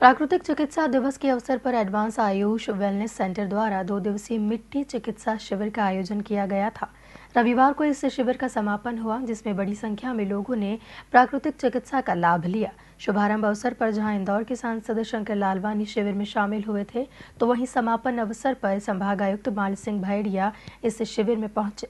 प्राकृतिक चिकित्सा दिवस के अवसर पर एडवांस आयुष वेलनेस सेंटर द्वारा दो दिवसीय मिट्टी चिकित्सा शिविर का आयोजन किया गया था रविवार को इस शिविर का समापन हुआ जिसमें बड़ी संख्या में लोगों ने प्राकृतिक चिकित्सा का लाभ लिया शुभारंभ अवसर पर जहां इंदौर के सांसद शंकर लालवानी शिविर में शामिल हुए थे तो वहीं समापन अवसर पर संभागायुक्त माल सिंह भैड़िया इस शिविर में पहुंचे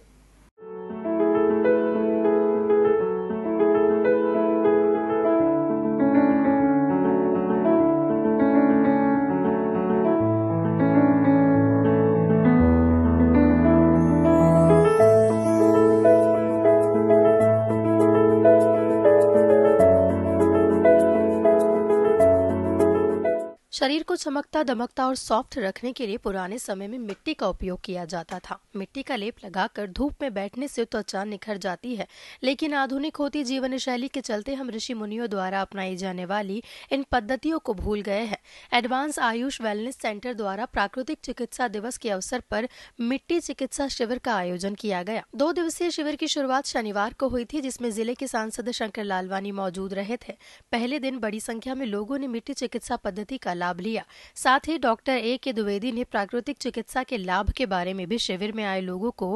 शरीर को चमकता दमकता और सॉफ्ट रखने के लिए पुराने समय में मिट्टी का उपयोग किया जाता था मिट्टी का लेप लगाकर धूप में बैठने से त्वचा तो निखर जाती है लेकिन आधुनिक होती जीवन शैली के चलते हम ऋषि मुनियों द्वारा अपनाई जाने वाली इन पद्धतियों को भूल गए हैं एडवांस आयुष वेलनेस सेंटर द्वारा प्राकृतिक चिकित्सा दिवस के अवसर पर मिट्टी चिकित्सा शिविर का आयोजन किया गया दो दिवसीय शिविर की शुरुआत शनिवार को हुई थी जिसमें जिले के सांसद शंकर लालवानी मौजूद रहे थे पहले दिन बड़ी संख्या में लोगों ने मिट्टी चिकित्सा पद्धति का लाभ लाभ लिया साथ ही डॉक्टर ए के द्विवेदी ने प्राकृतिक चिकित्सा के लाभ के बारे में भी शिविर में आए लोगों को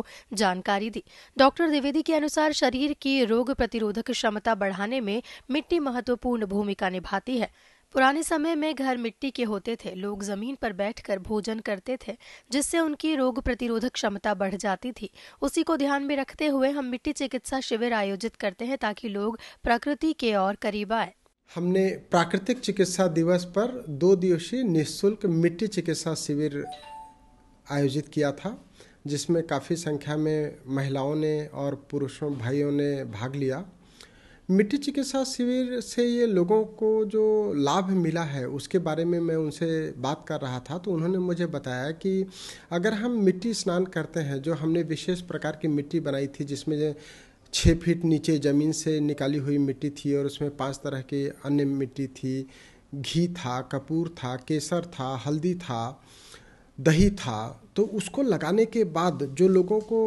जानकारी दी डॉक्टर द्विवेदी के अनुसार शरीर की रोग प्रतिरोधक क्षमता बढ़ाने में मिट्टी महत्वपूर्ण भूमिका निभाती है पुराने समय में घर मिट्टी के होते थे लोग जमीन पर बैठकर भोजन करते थे जिससे उनकी रोग प्रतिरोधक क्षमता बढ़ जाती थी उसी को ध्यान में रखते हुए हम मिट्टी चिकित्सा शिविर आयोजित करते हैं ताकि लोग प्रकृति के और करीब आए हमने प्राकृतिक चिकित्सा दिवस पर दो दिवसीय निःशुल्क मिट्टी चिकित्सा शिविर आयोजित किया था जिसमें काफ़ी संख्या में महिलाओं ने और पुरुषों भाइयों ने भाग लिया मिट्टी चिकित्सा शिविर से ये लोगों को जो लाभ मिला है उसके बारे में मैं उनसे बात कर रहा था तो उन्होंने मुझे बताया कि अगर हम मिट्टी स्नान करते हैं जो हमने विशेष प्रकार की मिट्टी बनाई थी जिसमें छः फीट नीचे ज़मीन से निकाली हुई मिट्टी थी और उसमें पांच तरह की अन्य मिट्टी थी घी था कपूर था केसर था हल्दी था दही था तो उसको लगाने के बाद जो लोगों को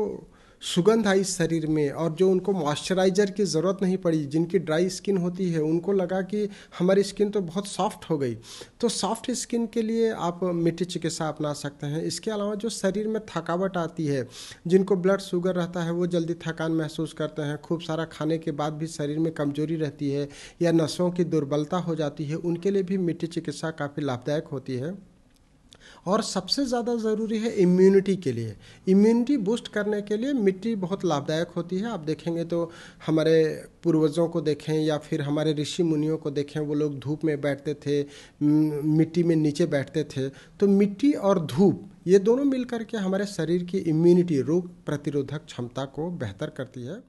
सुगंध आई शरीर में और जो उनको मॉइस्चराइजर की ज़रूरत नहीं पड़ी जिनकी ड्राई स्किन होती है उनको लगा कि हमारी स्किन तो बहुत सॉफ्ट हो गई तो सॉफ्ट स्किन के लिए आप मिट्टी चिकित्सा अपना सकते हैं इसके अलावा जो शरीर में थकावट आती है जिनको ब्लड शुगर रहता है वो जल्दी थकान महसूस करते हैं खूब सारा खाने के बाद भी शरीर में कमजोरी रहती है या नसों की दुर्बलता हो जाती है उनके लिए भी मिट्टी चिकित्सा काफ़ी लाभदायक होती है और सबसे ज़्यादा ज़रूरी है इम्यूनिटी के लिए इम्यूनिटी बूस्ट करने के लिए मिट्टी बहुत लाभदायक होती है आप देखेंगे तो हमारे पूर्वजों को देखें या फिर हमारे ऋषि मुनियों को देखें वो लोग धूप में बैठते थे मिट्टी में नीचे बैठते थे तो मिट्टी और धूप ये दोनों मिलकर के हमारे शरीर की इम्यूनिटी रोग प्रतिरोधक क्षमता को बेहतर करती है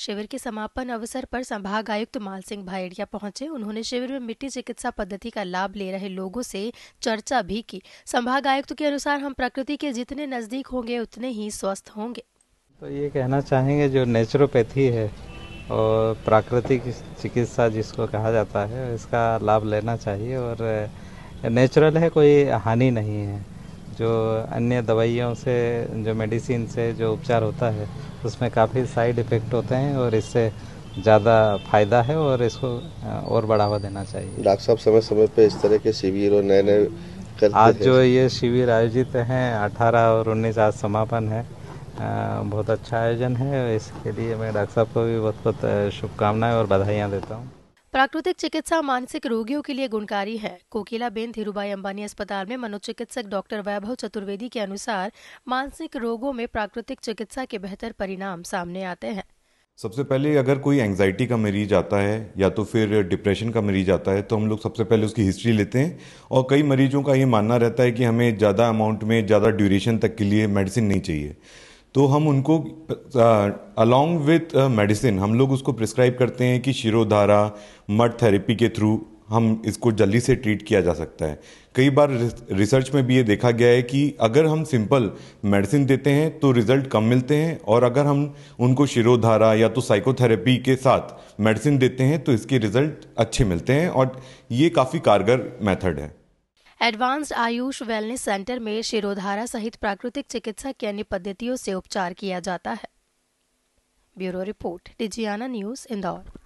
शिविर के समापन अवसर पर संभाग आयुक्त माल सिंह भाईड़िया पहुंचे उन्होंने शिविर में मिट्टी चिकित्सा पद्धति का लाभ ले रहे लोगों से चर्चा भी की संभाग आयुक्त के अनुसार हम प्रकृति के जितने नजदीक होंगे उतने ही स्वस्थ होंगे तो ये कहना चाहेंगे जो नेचुरोपैथी है और प्राकृतिक चिकित्सा जिसको कहा जाता है इसका लाभ लेना चाहिए और नेचुरल है कोई हानि नहीं है जो अन्य दवाइयों से जो मेडिसिन से जो उपचार होता है उसमें काफ़ी साइड इफ़ेक्ट होते हैं और इससे ज़्यादा फायदा है और इसको और बढ़ावा देना चाहिए डॉक्टर साहब समय समय पर इस तरह के शिविर और नए नए आज जो ये शिविर आयोजित हैं 18 और 19 आज समापन है बहुत अच्छा आयोजन है इसके लिए मैं डॉक्टर साहब को भी बहुत बहुत शुभकामनाएं और बधाइयाँ देता हूँ प्राकृतिक चिकित्सा मानसिक रोगियों के लिए गुणकारी है कोकिला बेन धीरूभाई अंबानी अस्पताल में मनोचिकित्सक डॉक्टर वैभव चतुर्वेदी के अनुसार मानसिक रोगों में प्राकृतिक चिकित्सा के बेहतर परिणाम सामने आते हैं सबसे पहले अगर कोई एंजाइटी का मरीज आता है या तो फिर डिप्रेशन का मरीज आता है तो हम लोग सबसे पहले उसकी हिस्ट्री लेते हैं और कई मरीजों का ये मानना रहता है कि हमें ज़्यादा अमाउंट में ज़्यादा ड्यूरेशन तक के लिए मेडिसिन नहीं चाहिए तो हम उनको अलॉन्ग विथ मेडिसिन हम लोग उसको प्रिस्क्राइब करते हैं कि शिरोधारा मट थेरेपी के थ्रू हम इसको जल्दी से ट्रीट किया जा सकता है कई बार रिसर्च में भी ये देखा गया है कि अगर हम सिंपल मेडिसिन देते हैं तो रिजल्ट कम मिलते हैं और अगर हम उनको शिरोधारा या तो साइकोथेरेपी के साथ मेडिसिन देते हैं तो इसके रिजल्ट अच्छे मिलते हैं और ये काफ़ी कारगर मेथड है एडवांस्ड आयुष वेलनेस सेंटर में शिरोधारा सहित प्राकृतिक चिकित्सा की अन्य पद्धतियों से उपचार किया जाता है bureau report Digiana news Indore